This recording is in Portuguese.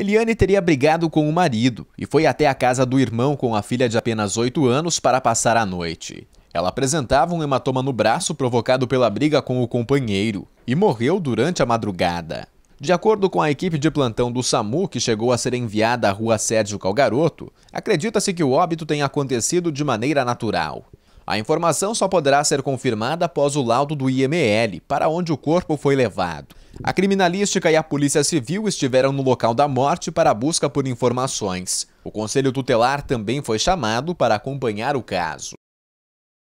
Eliane teria brigado com o marido e foi até a casa do irmão com a filha de apenas 8 anos para passar a noite. Ela apresentava um hematoma no braço provocado pela briga com o companheiro e morreu durante a madrugada. De acordo com a equipe de plantão do SAMU, que chegou a ser enviada à rua Sérgio Calgaroto, acredita-se que o óbito tenha acontecido de maneira natural. A informação só poderá ser confirmada após o laudo do IML, para onde o corpo foi levado. A criminalística e a Polícia Civil estiveram no local da morte para a busca por informações. O Conselho Tutelar também foi chamado para acompanhar o caso.